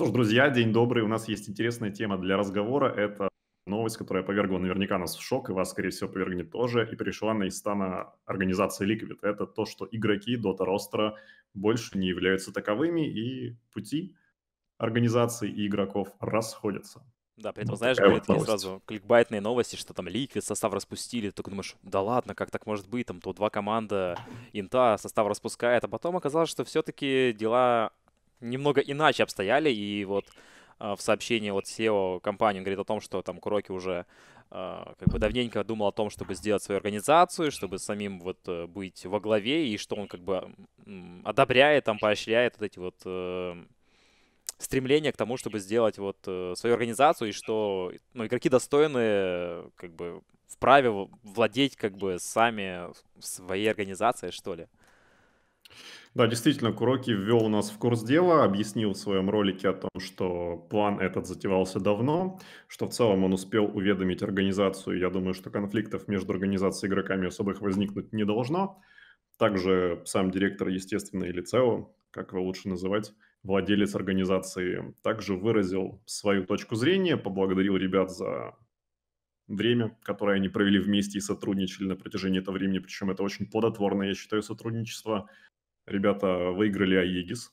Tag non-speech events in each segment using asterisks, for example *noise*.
Что ж, друзья, день добрый. У нас есть интересная тема для разговора. Это новость, которая повергла наверняка нас в шок, и вас, скорее всего, повергнет тоже, и перешла на истана организация Liquid. Это то, что игроки Dota Ростера больше не являются таковыми, и пути организации и игроков расходятся. Да, при этом, ну, вот знаешь, говорят вот сразу кликбайтные новости, что там ликвид состав распустили, только думаешь, да ладно, как так может быть, там то два команда инта состав распускает, а потом оказалось, что все-таки дела немного иначе обстояли, и вот а, в сообщении от SEO компании он говорит о том, что там Куроки уже а, как бы давненько думал о том, чтобы сделать свою организацию, чтобы самим вот э, быть во главе, и что он как бы одобряет, там поощряет вот эти вот э, стремления к тому, чтобы сделать вот э, свою организацию, и что ну, игроки достойны как бы вправе владеть как бы сами своей организацией, что ли. Да, действительно, Куроки ввел нас в курс дела, объяснил в своем ролике о том, что план этот затевался давно, что в целом он успел уведомить организацию. Я думаю, что конфликтов между организацией и игроками особых возникнуть не должно. Также сам директор, естественно, или ЦЕО, как его лучше называть, владелец организации, также выразил свою точку зрения, поблагодарил ребят за время, которое они провели вместе и сотрудничали на протяжении этого времени. Причем это очень плодотворное, я считаю, сотрудничество. Ребята выиграли Аегис.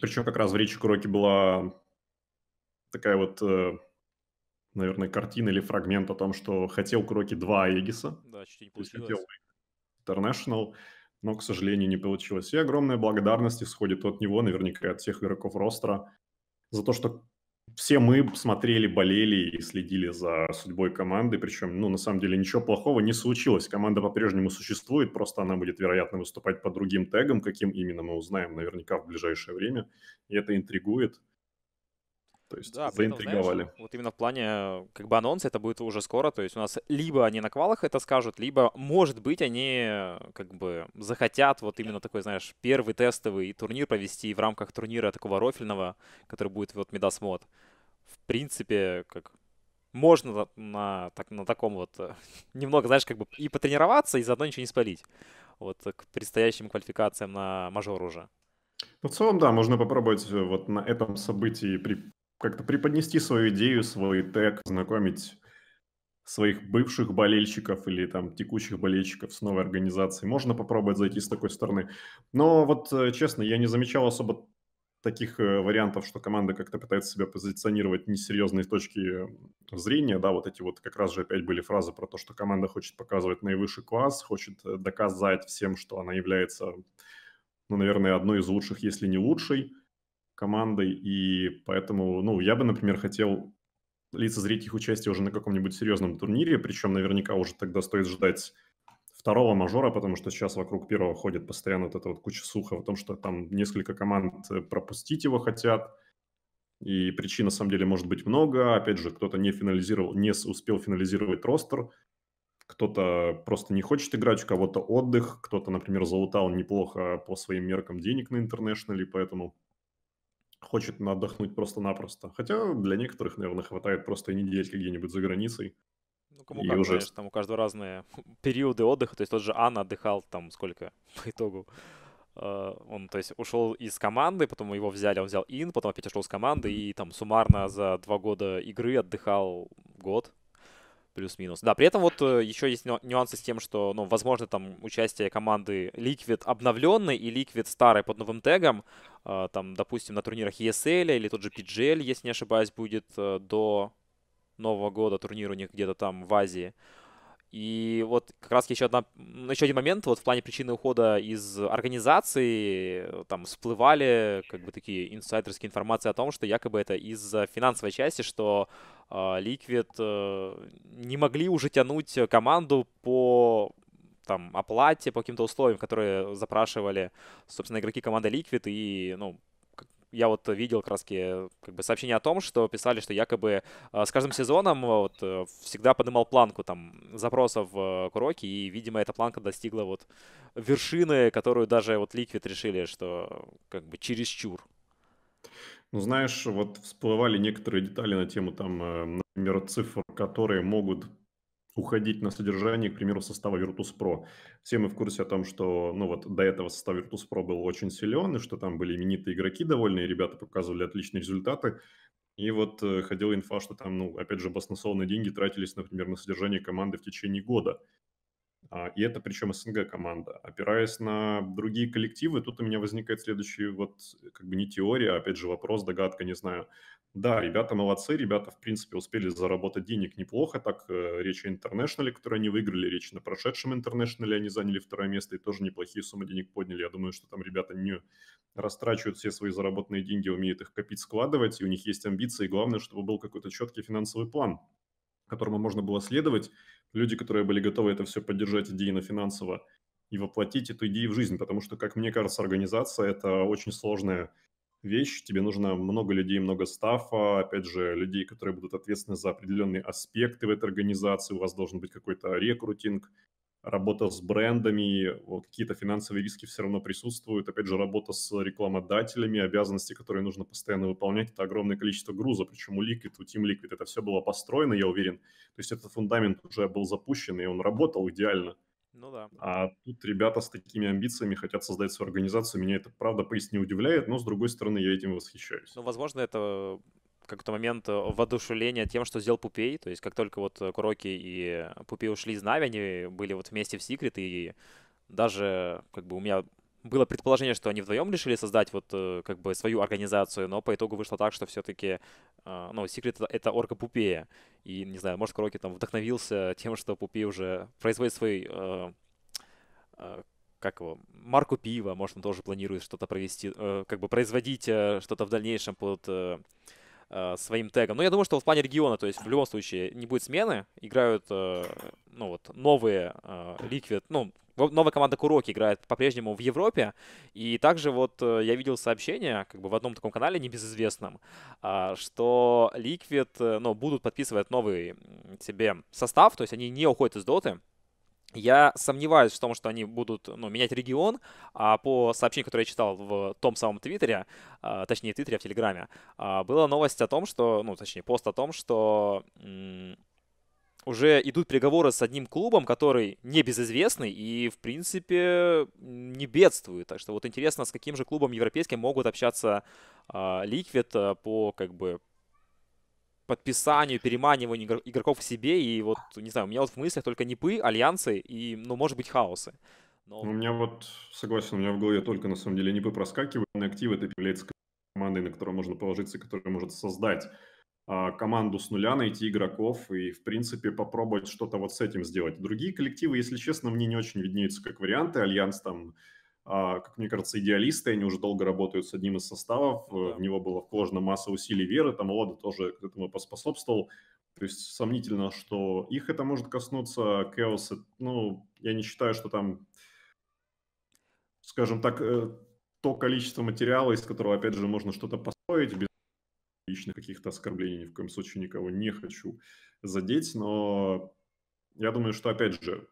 Причем как раз в речи Кроки была такая вот, э, наверное, картина или фрагмент о том, что хотел Кроки два Аегиса. Да, чуть не получилось. Хотел International, но, к сожалению, не получилось. И огромная благодарность исходит от него, наверняка от всех игроков ростра, за то, что все мы смотрели, болели и следили за судьбой команды, причем, ну, на самом деле, ничего плохого не случилось. Команда по-прежнему существует, просто она будет, вероятно, выступать по другим тегам, каким именно мы узнаем наверняка в ближайшее время, и это интригует. То есть да, заинтриговали. Этом, знаешь, вот именно в плане э, как бы анонса это будет уже скоро. То есть у нас либо они на квалах это скажут, либо, может быть, они э, как бы захотят вот именно такой, знаешь, первый тестовый турнир провести в рамках турнира такого рофельного, который будет вот Midas В принципе, как можно на, так, на таком вот э, *laughs* немного, знаешь, как бы и потренироваться, и заодно ничего не спалить. Вот к предстоящим квалификациям на мажор уже. Ну, в целом, да, можно попробовать вот на этом событии при как-то преподнести свою идею, свой тег, знакомить своих бывших болельщиков или там текущих болельщиков с новой организацией. Можно попробовать зайти с такой стороны. Но вот э, честно, я не замечал особо таких э, вариантов, что команда как-то пытается себя позиционировать несерьезные точки э, зрения, да, вот эти вот как раз же опять были фразы про то, что команда хочет показывать наивысший класс, хочет доказать всем, что она является, ну, наверное, одной из лучших, если не лучшей командой, и поэтому, ну, я бы, например, хотел лицезреть их участие уже на каком-нибудь серьезном турнире, причем наверняка уже тогда стоит ждать второго мажора, потому что сейчас вокруг первого ходит постоянно вот эта вот куча суха о том, что там несколько команд э, пропустить его хотят, и причин на самом деле может быть много. Опять же, кто-то не финализировал, не успел финализировать ростер, кто-то просто не хочет играть, у кого-то отдых, кто-то, например, залутал неплохо по своим меркам денег на интернешнале, поэтому хочет отдохнуть просто-напросто. Хотя для некоторых, наверное, хватает просто недельки где-нибудь за границей. Ну, кому и как, уже... конечно, там у каждого разные *laughs* периоды отдыха. То есть тот же Анна отдыхал там сколько *laughs* по итогу? Э, он, то есть, ушел из команды, потом его взяли, он взял ин, потом опять ушел с команды, и там суммарно за два года игры отдыхал год, плюс-минус. Да, при этом вот э, еще есть нюансы с тем, что, ну, возможно, там участие команды Liquid обновленной и Liquid старой под новым тегом, а, там, допустим, на турнирах ESL или тот же PGL, если не ошибаюсь, будет э, до Нового года турнир у них где-то там в Азии. И вот как раз еще, одна, еще один момент, вот в плане причины ухода из организации, э, там всплывали как бы такие инсайдерские информации о том, что якобы это из-за финансовой части, что Ликвид а, э, э, не могли уже тянуть команду по там оплате, по каким-то условиям, которые запрашивали, собственно, игроки команды Ликвид и, ну, я вот видел как э, как бы сообщение о том, что писали, что якобы э, с каждым сезоном э, вот всегда поднимал планку там запросов в Куроки, и, видимо, эта планка достигла вот вершины, которую даже вот Ликвид решили, что как бы чересчур. Ну, знаешь, вот всплывали некоторые детали на тему там, например, цифр, которые могут уходить на содержание, к примеру, состава Virtus.pro. Все мы в курсе о том, что ну вот до этого состав Virtus.pro был очень силен, и что там были именитые игроки довольные, ребята показывали отличные результаты. И вот э, ходила инфа, что там, ну, опять же, обоснованные деньги тратились, например, на содержание команды в течение года. А, и это причем СНГ команда. Опираясь на другие коллективы, тут у меня возникает следующий вот э, как бы не теория, а опять же вопрос, догадка, не знаю. Да, ребята молодцы, ребята, в принципе, успели заработать денег неплохо. Так, э, речь о интернешнале, который они выиграли, речь на прошедшем интернешнале, они заняли второе место и тоже неплохие суммы денег подняли. Я думаю, что там ребята не растрачивают все свои заработанные деньги, умеют их копить, складывать, и у них есть амбиции. И главное, чтобы был какой-то четкий финансовый план которому можно было следовать, люди, которые были готовы это все поддержать на финансово и воплотить эту идею в жизнь, потому что, как мне кажется, организация – это очень сложная вещь, тебе нужно много людей, много стафа, опять же, людей, которые будут ответственны за определенные аспекты в этой организации, у вас должен быть какой-то рекрутинг, работа с брендами, вот какие-то финансовые риски все равно присутствуют. Опять же, работа с рекламодателями, обязанности, которые нужно постоянно выполнять, это огромное количество груза. Причем у Liquid, у Team Liquid это все было построено, я уверен. То есть этот фундамент уже был запущен, и он работал идеально. Ну да. А тут ребята с такими амбициями хотят создать свою организацию. Меня это, правда, поистине удивляет, но, с другой стороны, я этим восхищаюсь. Ну, возможно, это какой-то момент э, воодушевления тем, что сделал Пупей. То есть как только вот э, Куроки и Пупей ушли из Нави, они были вот вместе в Секрет, и даже как бы у меня было предположение, что они вдвоем решили создать вот э, как бы свою организацию, но по итогу вышло так, что все-таки, ну, секрет — это орка Пупея. И, не знаю, может, Куроки там вдохновился тем, что Пупей уже производит свой, как его, марку пива, может, он тоже планирует что-то провести, как бы производить что-то в дальнейшем под э, своим тегом. Но ну, я думаю, что в плане региона, то есть в любом случае не будет смены, играют э, ну вот новые э, ну новая команда Куроки играет по-прежнему в Европе. И также вот э, я видел сообщение, как бы в одном таком канале небезызвестном, а, что Liquid, э, ну, будут подписывать новый себе состав, то есть они не уходят из доты. Я сомневаюсь в том, что они будут ну, менять регион, а по сообщению, которое я читал в том самом Твиттере, а, точнее, Твиттере, а в Телеграме, а, была новость о том, что, ну, точнее, пост о том, что уже идут переговоры с одним клубом, который небезызвестный и, в принципе, не бедствует. Так что вот интересно, с каким же клубом европейским могут общаться а, Ликвид по, как бы, подписанию, переманиванию игроков к себе. И вот, не знаю, у меня вот в мыслях только непы, альянсы и, ну, может быть, хаосы. Но... Ну, у меня вот, согласен, у меня в голове только, на самом деле, непы проскакивают. На актив это является командой, на которую можно положиться, которая может создать а, команду с нуля, найти игроков и, в принципе, попробовать что-то вот с этим сделать. Другие коллективы, если честно, мне не очень виднеются как варианты. Альянс там а, как мне кажется, идеалисты, они уже долго работают с одним из составов, ну э, да. в него было вложено масса усилий веры, там Лода тоже к этому поспособствовал, то есть сомнительно, что их это может коснуться, Chaos, ну, я не считаю, что там, скажем так, э, то количество материала, из которого, опять же, можно что-то построить, без личных каких-то оскорблений, ни в коем случае никого не хочу задеть, но я думаю, что, опять же,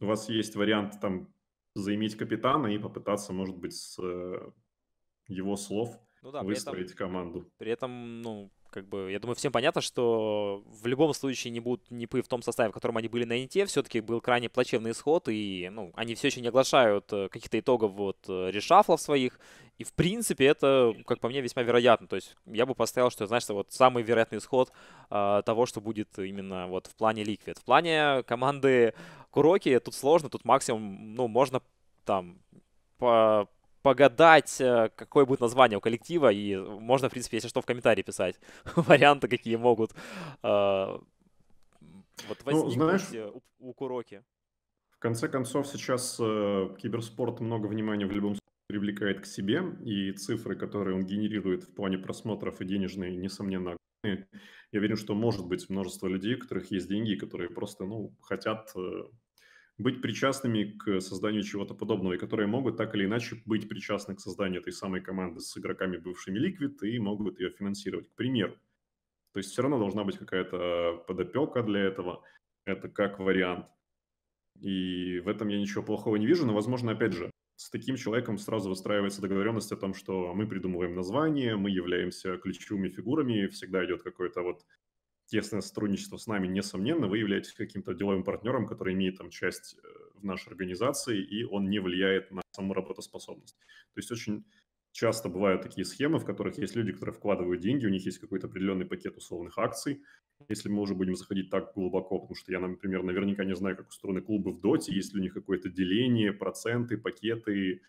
у вас есть вариант там заиметь капитана и попытаться, может быть, с э, его слов ну да, выстроить при этом, команду. При этом, ну, как бы, я думаю, всем понятно, что в любом случае не будут НИПы в том составе, в котором они были на НИТе. Все-таки был крайне плачевный исход, и ну, они все еще не оглашают э, каких-то итогов вот, э, решафлов своих. И, в принципе, это, как по мне, весьма вероятно. То есть я бы поставил, что, знаешь, это вот самый вероятный исход э, того, что будет именно вот в плане Ликвид. В плане команды Куроки тут сложно, тут максимум, ну, можно там по погадать, э, какое будет название у коллектива, и можно, в принципе, если что, в комментарии писать *laughs* варианты, какие могут э, вот ну, возникнуть ну, знаешь, э, у, у Куроки. В конце концов, сейчас э, киберспорт много внимания в любом случае привлекает к себе, и цифры, которые он генерирует в плане просмотров и денежные, несомненно, огромные. Я верю, что может быть множество людей, у которых есть деньги, которые просто, ну, хотят э, быть причастными к созданию чего-то подобного, и которые могут так или иначе быть причастны к созданию этой самой команды с игроками, бывшими Liquid, и могут ее финансировать, к примеру. То есть все равно должна быть какая-то подопека для этого. Это как вариант. И в этом я ничего плохого не вижу, но, возможно, опять же, с таким человеком сразу выстраивается договоренность о том, что мы придумываем название, мы являемся ключевыми фигурами, всегда идет какое то вот тесное сотрудничество с нами, несомненно, вы являетесь каким-то деловым партнером, который имеет там часть э, в нашей организации, и он не влияет на саму работоспособность. То есть очень часто бывают такие схемы, в которых есть люди, которые вкладывают деньги, у них есть какой-то определенный пакет условных акций. Если мы уже будем заходить так глубоко, потому что я, например, наверняка не знаю, как устроены клубы в Доте, есть ли у них какое-то деление, проценты, пакеты,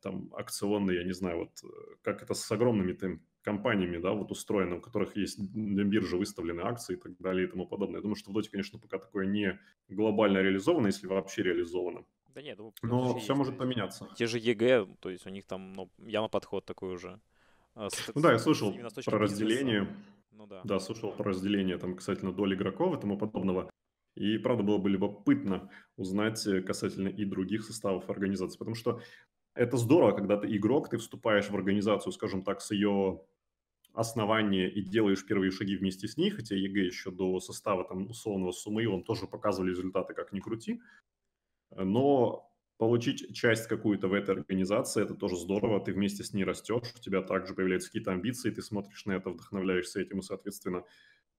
там, акционные, я не знаю, вот э, как это с огромными там компаниями, да, вот устроены, у которых есть на бирже выставлены акции и так далее и тому подобное. Я думаю, что в Доте, конечно, пока такое не глобально реализовано, если вообще реализовано. Да нет, думаю, ну, но все есть. может поменяться. Те же ЕГЭ, то есть у них там ну, явно подход такой уже. А, с, ну да, я слышал про разделение. Ну, да. да, слышал про разделение там касательно доли игроков и тому подобного. И правда было бы любопытно узнать э, касательно и других составов организации, потому что это здорово, когда ты игрок, ты вступаешь в организацию, скажем так, с ее основание и делаешь первые шаги вместе с ней, хотя ЕГЭ еще до состава там условного суммы, он тоже показывали результаты, как ни крути. Но получить часть какую-то в этой организации, это тоже здорово, ты вместе с ней растешь, у тебя также появляются какие-то амбиции, ты смотришь на это, вдохновляешься этим, и, соответственно,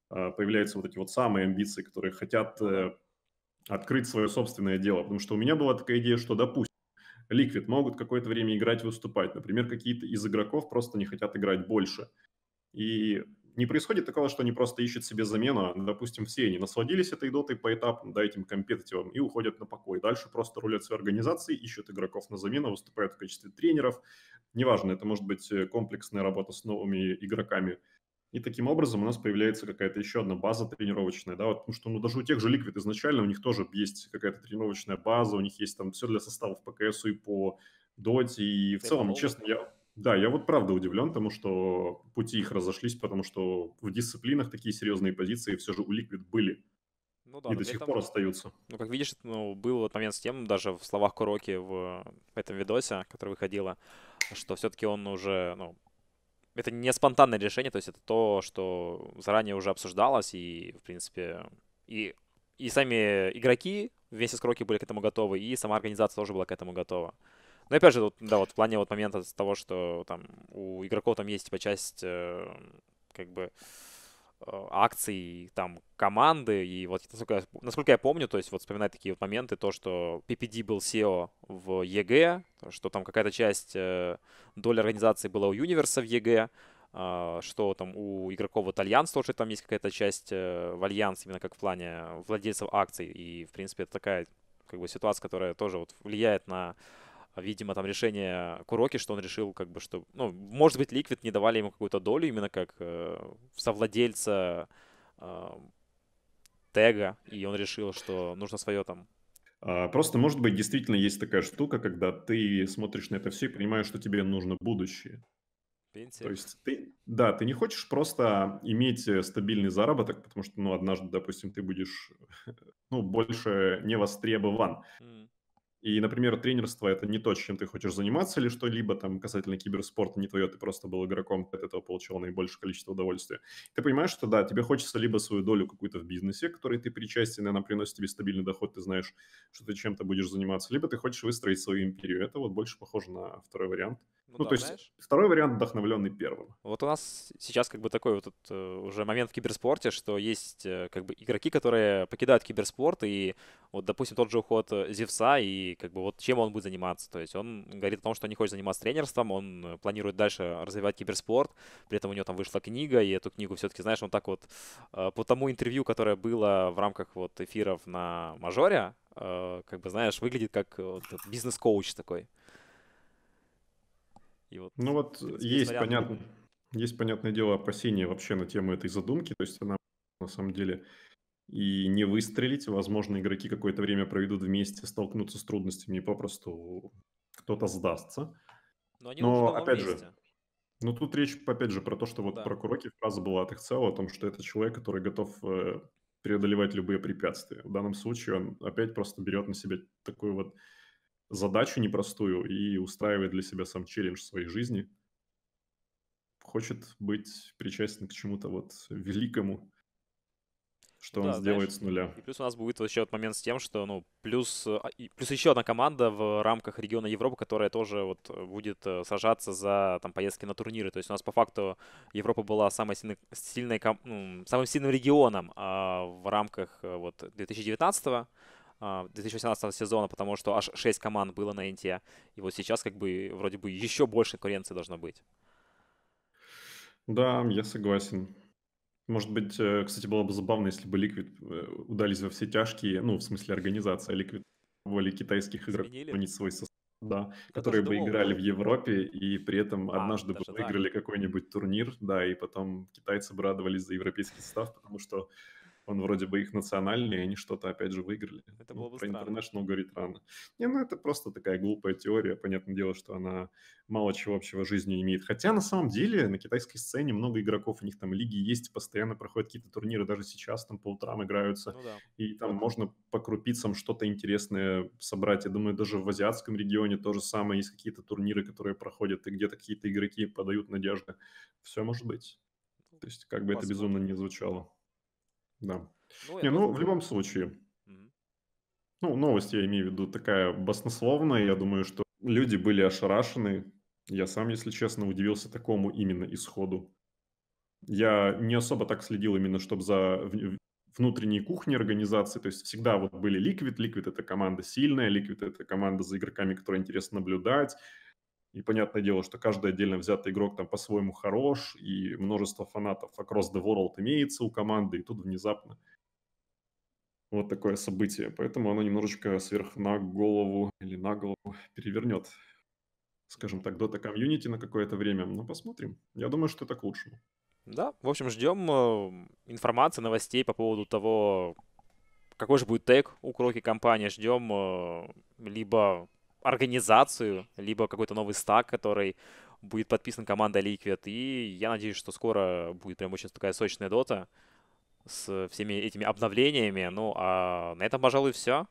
а, появляются вот эти вот самые амбиции, которые хотят э, открыть свое собственное дело. Потому что у меня была такая идея, что, допустим, Ликвид могут какое-то время играть, выступать. Например, какие-то из игроков просто не хотят играть больше. И не происходит такого, что они просто ищут себе замену. А, допустим, все они насладились этой дотой этапам, да, этим компетитивом, и уходят на покой. Дальше просто рулят своей организацией, ищут игроков на замену, выступают в качестве тренеров. Неважно, это может быть э, комплексная работа с новыми игроками. И таким образом у нас появляется какая-то еще одна база тренировочная, да, вот, потому что ну, даже у тех же Liquid изначально у них тоже есть какая-то тренировочная база, у них есть там все для составов по КСУ и по доте, и в целом, честно, я да, я вот правда удивлен тому, что пути их разошлись, потому что в дисциплинах такие серьезные позиции все же у Liquid были. Ну да, и до сих этом, пор остаются. Ну, как видишь, ну, был вот момент с тем, даже в словах Куроки в этом видосе, который выходило, что все-таки он уже, ну, это не спонтанное решение, то есть это то, что заранее уже обсуждалось, и, в принципе, и, и сами игроки вместе с Куроки были к этому готовы, и сама организация тоже была к этому готова. Но ну, опять же, вот, да, вот в плане вот момента того, что там у игроков там есть типа часть э, как бы э, акций там команды, и вот насколько я, насколько я помню, то есть вот вспоминать такие вот моменты, то, что PPD был SEO в ЕГЭ, что там какая-то часть э, доли организации была у Юниверса в ЕГЭ, что там у игроков вот Альянс тоже там есть какая-то часть э, в Альянс, именно как в плане владельцев акций. И, в принципе, это такая как бы ситуация, которая тоже вот влияет на Видимо, там решение Куроки, что он решил, как бы, что... Ну, может быть, Ликвид не давали ему какую-то долю, именно как э, совладельца э, тега, и он решил, что нужно свое там а, Просто, может быть, действительно есть такая штука, когда ты смотришь на это все и понимаешь, что тебе нужно будущее. Пенсия. То есть ты, да, ты не хочешь просто иметь э, стабильный заработок, потому что, ну, однажды, допустим, ты будешь, *laughs* ну, больше не востребован. Mm. И, например, тренерство — это не то, чем ты хочешь заниматься или что-либо там касательно киберспорта не твое, ты просто был игроком, от этого получил наибольшее количество удовольствия. Ты понимаешь, что да, тебе хочется либо свою долю какую-то в бизнесе, который ты причастен, и она приносит тебе стабильный доход, ты знаешь, что ты чем-то будешь заниматься, либо ты хочешь выстроить свою империю. Это вот больше похоже на второй вариант. Ну, ну да, то есть знаешь? второй вариант вдохновленный первым. Вот у нас сейчас как бы такой вот этот, э, уже момент в киберспорте, что есть э, как бы игроки, которые покидают киберспорт, и вот, допустим, тот же уход э, Зевса, и как бы вот чем он будет заниматься. То есть он говорит о том, что не хочет заниматься тренерством, он планирует дальше развивать киберспорт, при этом у него там вышла книга, и эту книгу все-таки, знаешь, он так вот по тому интервью, которое было в рамках вот эфиров на Мажоре, как бы, знаешь, выглядит как вот бизнес-коуч такой. И вот ну вот есть, вариант... понятно, есть, понятное дело, опасения вообще на тему этой задумки, то есть она на самом деле и не выстрелить. Возможно, игроки какое-то время проведут вместе, столкнутся с трудностями и попросту кто-то сдастся. Но, они Но опять же, ну тут речь опять же про то, что вот да. про Куроки фраза была от их целого, о том, что это человек, который готов э, преодолевать любые препятствия. В данном случае он опять просто берет на себя такую вот задачу непростую и устраивает для себя сам челлендж своей жизни. Хочет быть причастен к чему-то вот великому, что да, он сделает с нуля. И плюс у нас будет еще вот момент с тем, что, ну, плюс, а, плюс еще одна команда в рамках региона Европы, которая тоже вот будет э, сражаться за там поездки на турниры. То есть у нас по факту Европа была самой сильной, сильной самым сильным регионом а в рамках э, вот 2019 -го. 2018 а, сезона, потому что аж 6 команд было на Инте. А. И вот сейчас как бы вроде бы еще больше конкуренции должно быть. Да, я согласен. Может быть, э, кстати, было бы забавно, если бы Ликвид э, удались во все тяжкие, ну, в смысле организация Ликвид воли китайских игроков сменить свой состав, да, Я которые бы думал, играли да. в Европе и при этом а, однажды бы выиграли так. какой-нибудь турнир, да, и потом китайцы бы радовались за европейский состав, потому что он вроде бы их национальный, и они что-то опять же выиграли. Это ну, было бы Про International говорить рано. Не, ну это просто такая глупая теория. Понятное дело, что она мало чего общего жизни имеет. Хотя на самом деле на китайской сцене много игроков, у них там лиги есть, постоянно проходят какие-то турниры, даже сейчас там по утрам играются. Ну, да. И там вот. можно по крупицам что-то интересное собрать. Я думаю, даже в азиатском регионе то же самое. Есть какие-то турниры, которые проходят, и где-то какие-то игроки подают надежды. Все может быть. Ну, то есть как бы Посмотрим. это безумно не звучало. Да. Ну, Не, ну, в любом случае. Угу. Ну, новость, я имею в виду, такая баснословная. Я думаю, что люди были ошарашены. Я сам, если честно, удивился такому именно исходу. Я не особо так следил именно, чтобы за внутренней кухни организации. То есть всегда вот были Liquid. Liquid – это команда сильная, Liquid – это команда за игроками, которые интересно наблюдать. И понятное дело, что каждый отдельно взятый игрок там по-своему хорош, и множество фанатов across the world имеется у команды, и тут внезапно вот такое событие. Поэтому оно немножечко сверх на голову или на голову перевернет, скажем так, Dota комьюнити на какое-то время. Но посмотрим. Я думаю, что это к лучшему. Да, в общем, ждем э, информации, новостей по поводу того, какой же будет тег у Кроки компании. Ждем э, либо организацию, либо какой-то новый стак, который будет подписан командой Liquid. И я надеюсь, что скоро будет прям очень такая сочная дота с всеми этими обновлениями. Ну, а на этом, пожалуй, все.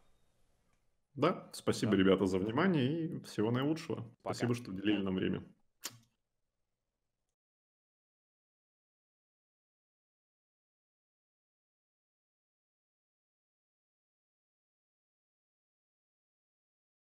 Да, спасибо, да. ребята, за внимание и всего наилучшего. Пока. Спасибо, что уделили нам время.